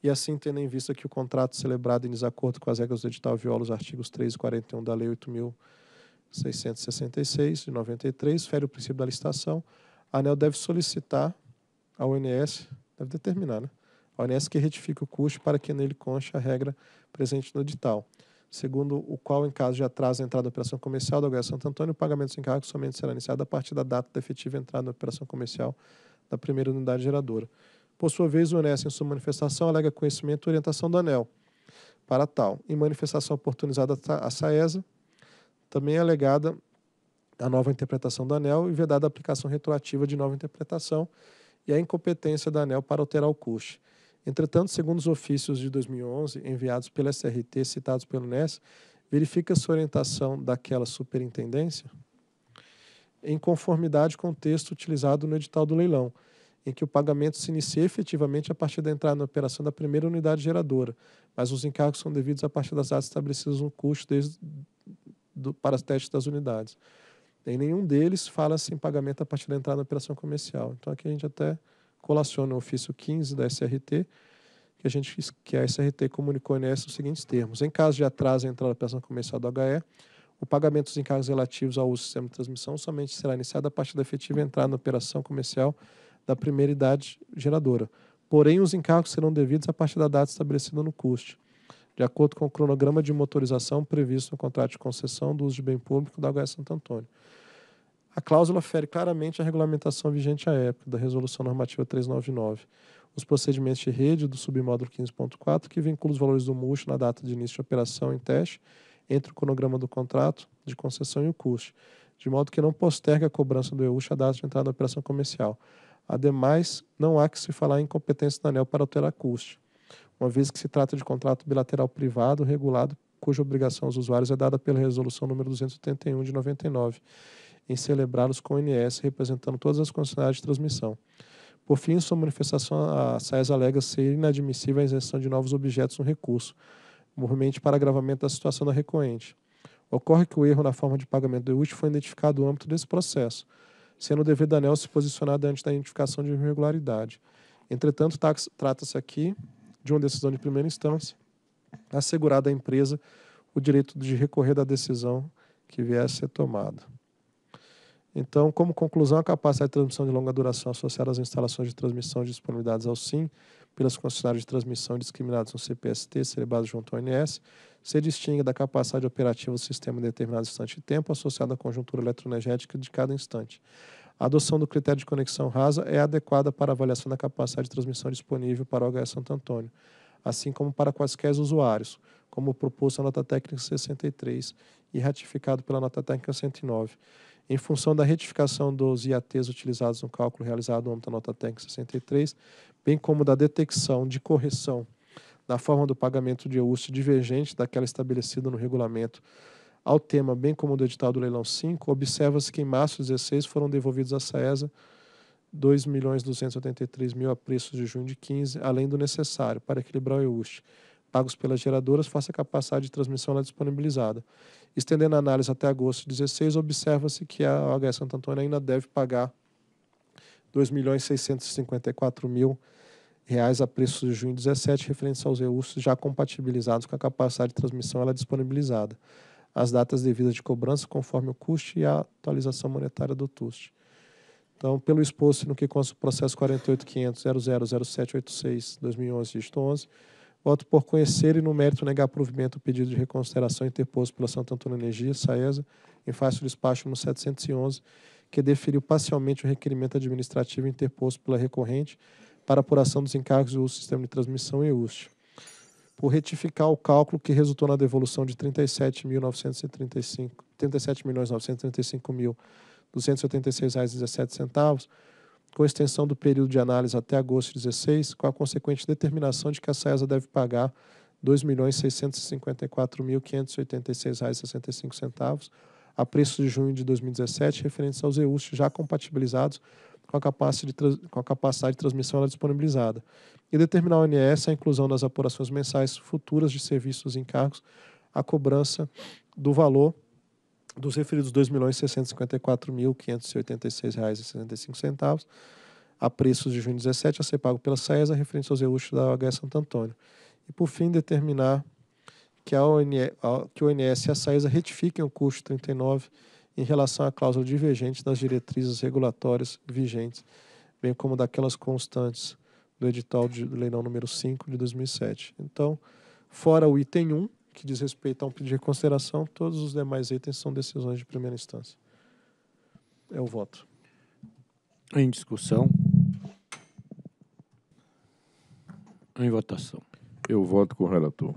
e assim tendo em vista que o contrato celebrado é em desacordo com as regras do edital viola os artigos 3 e 41 da Lei 8.666, de 93, fere o princípio da licitação, a ANEL deve solicitar à ONS, deve determinar, né? A ONS que retifique o custo para que nele conste a regra presente no edital, segundo o qual, em caso de atraso na entrada da operação comercial da Goiás Santo Antônio, o pagamento dos encargos somente será iniciado a partir da data da efetiva entrada da operação comercial da primeira unidade geradora. Por sua vez, o Enes, em sua manifestação, alega conhecimento e orientação do ANEL para tal. Em manifestação oportunizada à SAESA, também é alegada a nova interpretação do ANEL e vedada a aplicação retroativa de nova interpretação e a incompetência da ANEL para alterar o custo. Entretanto, segundo os ofícios de 2011 enviados pela SRT citados pelo NES, verifica-se orientação daquela superintendência em conformidade com o texto utilizado no edital do leilão, em que o pagamento se inicia efetivamente a partir da entrada na operação da primeira unidade geradora, mas os encargos são devidos a partir das datas estabelecidas no custo desde do, para os testes das unidades. Em nenhum deles fala-se em pagamento a partir da entrada na operação comercial. Então aqui a gente até colaciona o ofício 15 da SRT, que a gente que a SRT comunicou nessa os seguintes termos: em caso de atraso em entrada na operação comercial do HE, o pagamento dos encargos relativos ao uso do sistema de transmissão somente será iniciado a partir da efetiva entrada na operação comercial da primeira idade geradora. Porém, os encargos serão devidos a partir da data estabelecida no custo, de acordo com o cronograma de motorização previsto no contrato de concessão do uso de bem público da UES Santo Antônio. A cláusula fere claramente a regulamentação vigente à época da Resolução Normativa 399, os procedimentos de rede do submódulo 15.4, que vincula os valores do MUSH na data de início de operação em teste entre o cronograma do contrato de concessão e o custo, de modo que não postergue a cobrança do EUX a data de entrada na operação comercial. Ademais, não há que se falar em competência do ANEL para alterar custo, uma vez que se trata de contrato bilateral privado regulado cuja obrigação aos usuários é dada pela Resolução número 281 de 99, em celebrá-los com o INS, representando todas as concessionárias de transmissão. Por fim, em sua manifestação, a SAES alega ser inadmissível a isenção de novos objetos no recurso, mormente para agravamento da situação da recorrente. Ocorre que o erro na forma de pagamento do útil foi identificado no âmbito desse processo, sendo o dever da ANEL se posicionar diante da identificação de irregularidade. Entretanto, tá, trata-se aqui de uma decisão de primeira instância, assegurada à empresa o direito de recorrer da decisão que vier a ser tomada. Então, como conclusão, é a capacidade de transmissão de longa duração associada às instalações de transmissão de disponibilidades ao SIM pelas concessionárias de transmissão discriminadas no CPST, celebrado junto ao ONS, se distingue da capacidade operativa do sistema em determinado instante de tempo, associada à conjuntura eletroenergética de cada instante. A adoção do critério de conexão rasa é adequada para avaliação da capacidade de transmissão disponível para o HS Santo Antônio, assim como para quaisquer usuários, como proposto na nota técnica 63 e ratificado pela nota técnica 109. Em função da retificação dos IATs utilizados no cálculo realizado no âmbito da nota técnica 63, bem como da detecção de correção na forma do pagamento de uso divergente daquela estabelecida no regulamento ao tema, bem como do edital do leilão 5, observa-se que em março de 16 foram devolvidos à SAESA 2 milhões mil a preços de junho de 15, além do necessário para equilibrar o EUST, pagos pelas geradoras, face à capacidade de transmissão lá disponibilizada. Estendendo a análise até agosto de 16, observa-se que a OHS Santo Antônio ainda deve pagar R$ milhões mil reais a preço de junho de 2017, referentes aos recursos já compatibilizados com a capacidade de transmissão ela é disponibilizada. As datas devidas de cobrança conforme o custo e a atualização monetária do TUST. Então, pelo exposto no que consta o processo 48.500.000786-2011, dígito 11, voto por conhecer e no mérito negar provimento o pedido de reconsideração interposto pela Santo Antônio Energia, SAESA, em face do despacho no 711, que deferiu parcialmente o requerimento administrativo interposto pela recorrente para apuração dos encargos do sistema de transmissão e EUST, por retificar o cálculo que resultou na devolução de 37.935 37.935.286,17 com extensão do período de análise até agosto de 16, com a consequente determinação de que a SAESA deve pagar R$ 2.654.586,65 a preço de junho de 2017, referentes aos EUST já compatibilizados com a capacidade de, com a capacidade de transmissão é disponibilizada, e determinar ao ONS a inclusão das apurações mensais futuras de serviços e encargos a cobrança do valor dos referidos R$ 2.654.586,65 a preços de junho de 2017 a ser pago pela SESA referente aos EUST da OHS Santo Antônio. E, por fim, determinar que, a ONS, o ONS e a SAESA retifiquem o custo 39 em relação à cláusula divergente das diretrizes regulatórias vigentes, bem como daquelas constantes do edital de, leilão número 5 de 2007. Então, fora o item 1, que diz respeito a um pedido de consideração, todos os demais itens são decisões de primeira instância. É o voto. Em discussão. Em votação. Eu voto com o relator.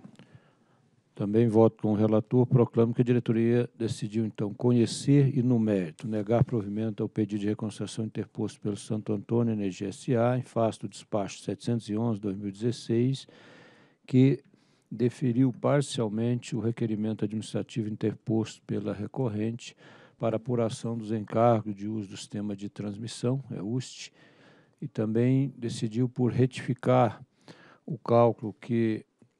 Também voto com o relator, proclamo que a diretoria decidiu, então, conhecer e, no mérito, negar provimento ao pedido de reconstrução interposto pelo Santo Antônio Energia S.A., em face do despacho 711-2016, que deferiu parcialmente o requerimento administrativo interposto pela recorrente para apuração dos encargos de uso do sistema de transmissão, é UST, e também decidiu por retificar o cálculo que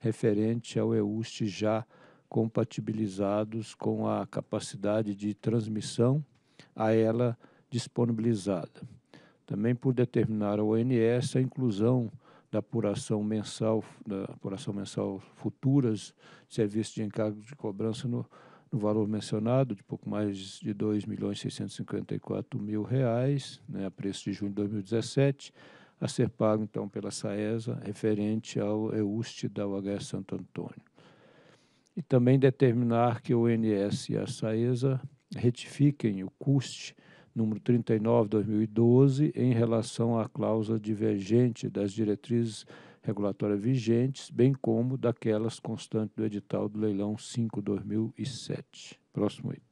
referente ao EUST já compatibilizados com a capacidade de transmissão a ela disponibilizada. Também por determinar a ONS a inclusão da apuração mensal, da apuração mensal futuras, serviços de encargo de cobrança no, no valor mencionado, de pouco mais de R$ 2.654.000, né, a preço de junho de 2017, a ser pago, então, pela SAESA, referente ao EUST da UHS Santo Antônio. E também determinar que o ONS e a SAESA retifiquem o CUST número 39/2012 em relação à cláusula divergente das diretrizes regulatórias vigentes, bem como daquelas constantes do edital do leilão 5/2007. Próximo item.